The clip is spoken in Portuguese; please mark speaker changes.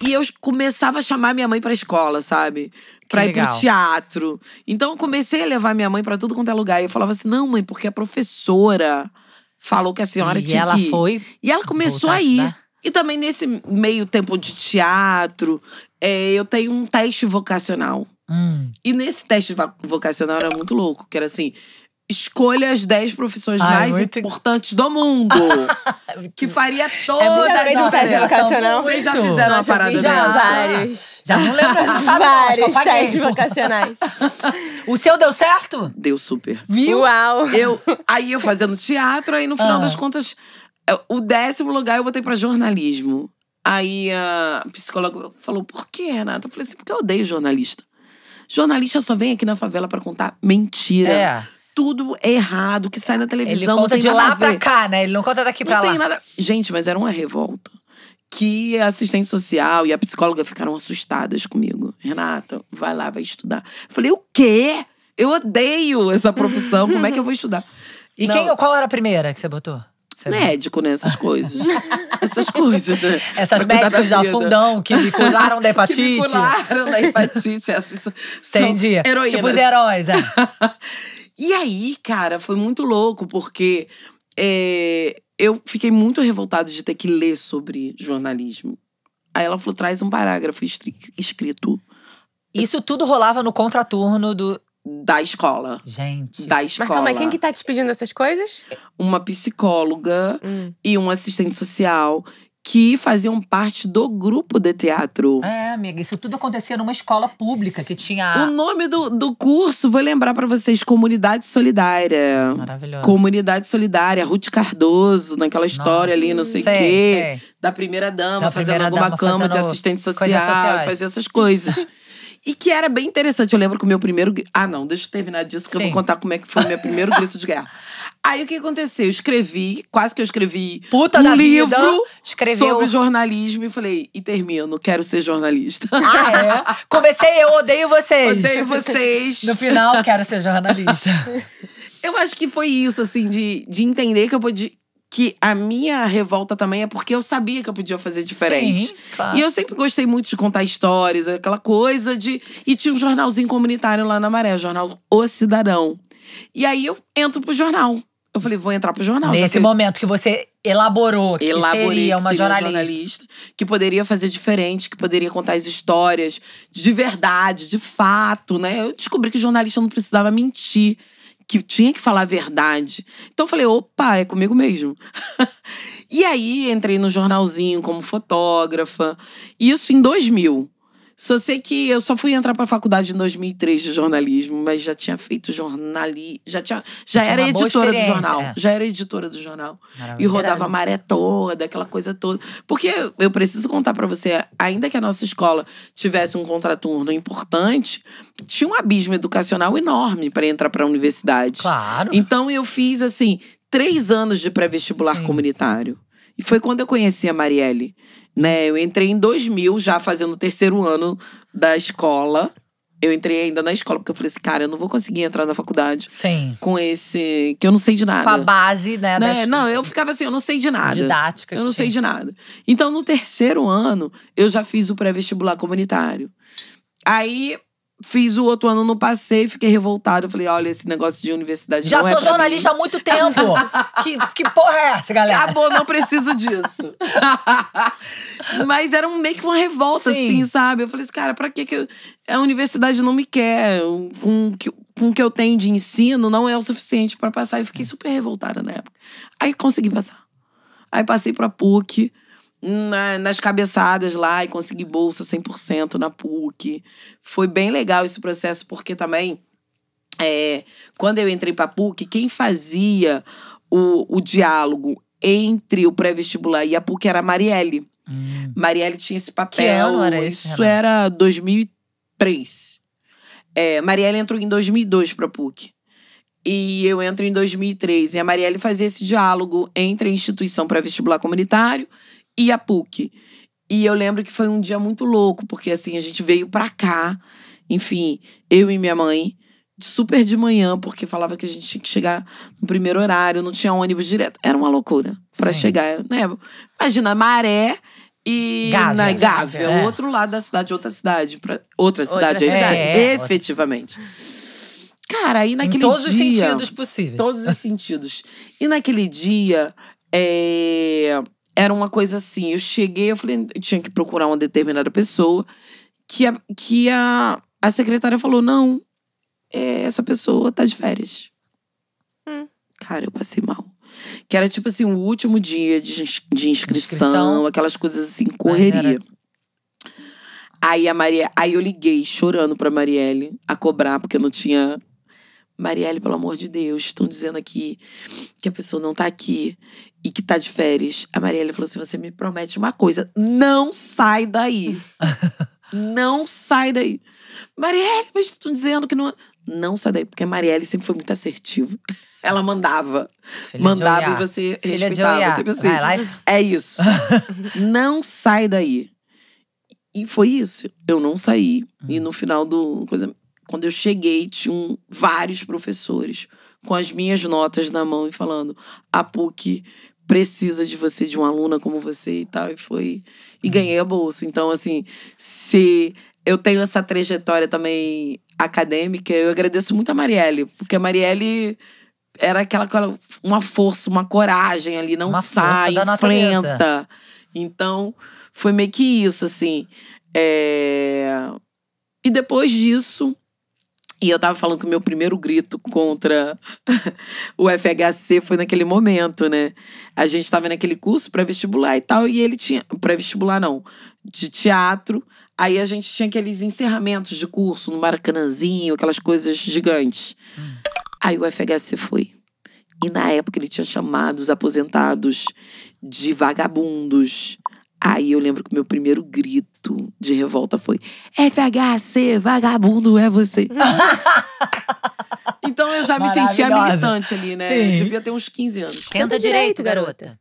Speaker 1: E eu começava a chamar minha mãe pra escola, sabe? Pra que ir legal. pro teatro. Então eu comecei a levar minha mãe para tudo quanto é lugar. E eu falava assim: não, mãe, porque a professora falou que a senhora e tinha. E ela que... foi. E ela começou a ir. E também nesse meio tempo de teatro, é, eu tenho um teste vocacional. Hum. E nesse teste vocacional era muito louco, que era assim: Escolha as 10 profissões Ai, mais muito... importantes do mundo. que faria é, toda é, a diferença. Vocês já fizeram Nossa, uma parada dessa? Já, vários. Já não lembro. Tá vários testes vocacionais. o seu deu certo? Deu super. Viu? Uau. Eu, aí eu fazendo teatro, aí no final ah. das contas, é, o décimo lugar eu botei pra jornalismo. Aí a psicóloga falou, por que, Renata? Eu falei assim, porque eu odeio jornalista. Jornalista só vem aqui na favela para contar mentira. É tudo errado, que sai na televisão. Ele conta de lá pra cá, né? Ele não conta daqui não pra lá. Nada... Gente, mas era uma revolta. Que a assistente social e a psicóloga ficaram assustadas comigo. Renata, vai lá, vai estudar. Eu falei, o quê? Eu odeio essa profissão, como é que eu vou estudar? e quem, qual era a primeira que você botou? Você Médico, né? Essas coisas. Essas coisas, né? Essas pra médicas da, fundão que me curaram da hepatite. que me curaram da hepatite. Essas Entendi. Heroínas. Tipo os heróis, é. E aí, cara, foi muito louco, porque é, eu fiquei muito revoltada de ter que ler sobre jornalismo. Aí ela falou: traz um parágrafo escrito. Isso tudo rolava no contraturno do, da escola. Gente. Da escola. Mas calma, quem que tá te pedindo essas coisas? Uma psicóloga hum. e um assistente social que faziam parte do grupo de teatro. É, amiga, isso tudo acontecia numa escola pública que tinha. O nome do, do curso, vou lembrar para vocês: Comunidade Solidária. Maravilhoso. Comunidade Solidária, Ruth Cardoso, naquela história ali, não sei o quê. Sei. Da primeira dama, da fazendo primeira alguma dama, cama fazendo de assistente social, fazer essas coisas. E que era bem interessante. Eu lembro que o meu primeiro. Ah, não, deixa eu terminar disso, que Sim. eu vou contar como é que foi o meu primeiro grito de guerra. Aí o que aconteceu? Eu escrevi, quase que eu escrevi Puta um livro vida. Escreveu... sobre jornalismo e falei, e termino, quero ser jornalista. Ah, é? Comecei, eu odeio vocês. Odeio vocês. No final, quero ser jornalista. eu acho que foi isso, assim, de, de entender que eu podia que a minha revolta também é porque eu sabia que eu podia fazer diferente. Sim, claro. E eu sempre gostei muito de contar histórias, aquela coisa de. E tinha um jornalzinho comunitário lá na Maré, o jornal O Cidadão. E aí eu entro pro jornal. Eu falei, vou entrar pro jornal. Nesse que... momento que você elaborou que Elaborei, seria uma que seria jornalista. jornalista. que poderia fazer diferente, que poderia contar as histórias de verdade, de fato, né? Eu descobri que jornalista não precisava mentir que tinha que falar a verdade. Então eu falei, opa, é comigo mesmo. e aí entrei no jornalzinho como fotógrafa. Isso em 2000. Só sei que eu só fui entrar para a faculdade em 2003 de jornalismo, mas já tinha feito jornalismo, já tinha, já, era editora do jornal, é. já era editora do jornal Maravilha. e rodava a maré toda, aquela coisa toda. Porque eu preciso contar para você, ainda que a nossa escola tivesse um contraturno importante, tinha um abismo educacional enorme para entrar para a universidade. Claro. Então eu fiz assim três anos de pré-vestibular comunitário. E foi quando eu conheci a Marielle. Né? Eu entrei em 2000, já fazendo o terceiro ano da escola. Eu entrei ainda na escola, porque eu falei assim, cara, eu não vou conseguir entrar na faculdade. Sim. Com esse. Que eu não sei de nada. Com a base, né? né? Não, eu ficava assim, eu não sei de nada. Didática. Eu não tinha. sei de nada. Então, no terceiro ano, eu já fiz o pré-vestibular comunitário. Aí Fiz o outro ano, não passei, fiquei revoltada. Falei, olha, esse negócio de universidade Já não é sou jornalista mim. há muito tempo. que, que porra é essa, galera? Acabou, não preciso disso. Mas era um, meio que uma revolta, Sim. assim, sabe? Eu falei assim, cara, pra que, que a universidade não me quer? Com com o que eu tenho de ensino, não é o suficiente para passar. E fiquei super revoltada na época. Aí consegui passar. Aí passei pra PUC na, nas cabeçadas lá e consegui bolsa 100% na PUC. Foi bem legal esse processo, porque também, é, quando eu entrei para a PUC, quem fazia o, o diálogo entre o pré-vestibular e a PUC era a Marielle. Hum. Marielle tinha esse papel. Que ano era esse, isso? Renato? era 2003. É, Marielle entrou em 2002 para a PUC. E eu entro em 2003. E a Marielle fazia esse diálogo entre a instituição pré-vestibular comunitário e a PUC. E eu lembro que foi um dia muito louco, porque assim, a gente veio pra cá, enfim, eu e minha mãe, super de manhã, porque falava que a gente tinha que chegar no primeiro horário, não tinha ônibus direto. Era uma loucura para chegar, né? Imagina, maré e Gávea, na Gávea, Gávea é. outro lado da cidade, outra cidade, pra, outra, outra cidade, é cidade. É, efetivamente. Cara, aí naquele dia. Em todos dia, os sentidos possíveis. Todos os sentidos. E naquele dia, é, era uma coisa assim, eu cheguei, eu falei, eu tinha que procurar uma determinada pessoa, que a, que a, a secretária falou, não, é, essa pessoa tá de férias. Hum. Cara, eu passei mal. Que era tipo assim, o último dia de, de inscrição, inscrição. aquelas coisas assim, correria. Aí a Maria, aí eu liguei chorando pra Marielle a cobrar, porque eu não tinha Marielle, pelo amor de Deus, estão dizendo aqui que a pessoa não tá aqui e que tá de férias. A Marielle falou assim: você me promete uma coisa, não sai daí. não sai daí. Marielle, mas estão dizendo que não. É- não sai daí, porque a Marielle sempre foi muito assertiva. Ela mandava. Filha mandava e você Filha respeitava. Sempre assim. É isso. não sai daí. E foi isso. Eu não saí. E hum. no final do coisa, quando eu cheguei, tinham vários professores com as minhas notas na mão e falando: a PUC precisa de você, de uma aluna como você e tal. E foi. E uhum. ganhei a bolsa. Então, assim, se eu tenho essa trajetória também acadêmica, eu agradeço muito a Marielle, porque a Marielle era aquela uma força, uma coragem ali, não uma sai, enfrenta. Então, foi meio que isso, assim. É... E depois disso, e eu tava falando que o meu primeiro grito contra o FHC foi naquele momento, né? A gente tava naquele curso para vestibular e tal, e ele tinha. para vestibular não, de teatro. Aí a gente tinha aqueles encerramentos de curso no Maracanãzinho, aquelas coisas gigantes. Hum. Aí o FHC foi. E na época ele tinha chamado os aposentados de vagabundos, Aí eu lembro que meu primeiro grito de revolta foi: FHC, vagabundo, é você. então eu já me sentia militante ali, né? Sim. Eu devia ter uns 15 anos. Tenta, direito, garota.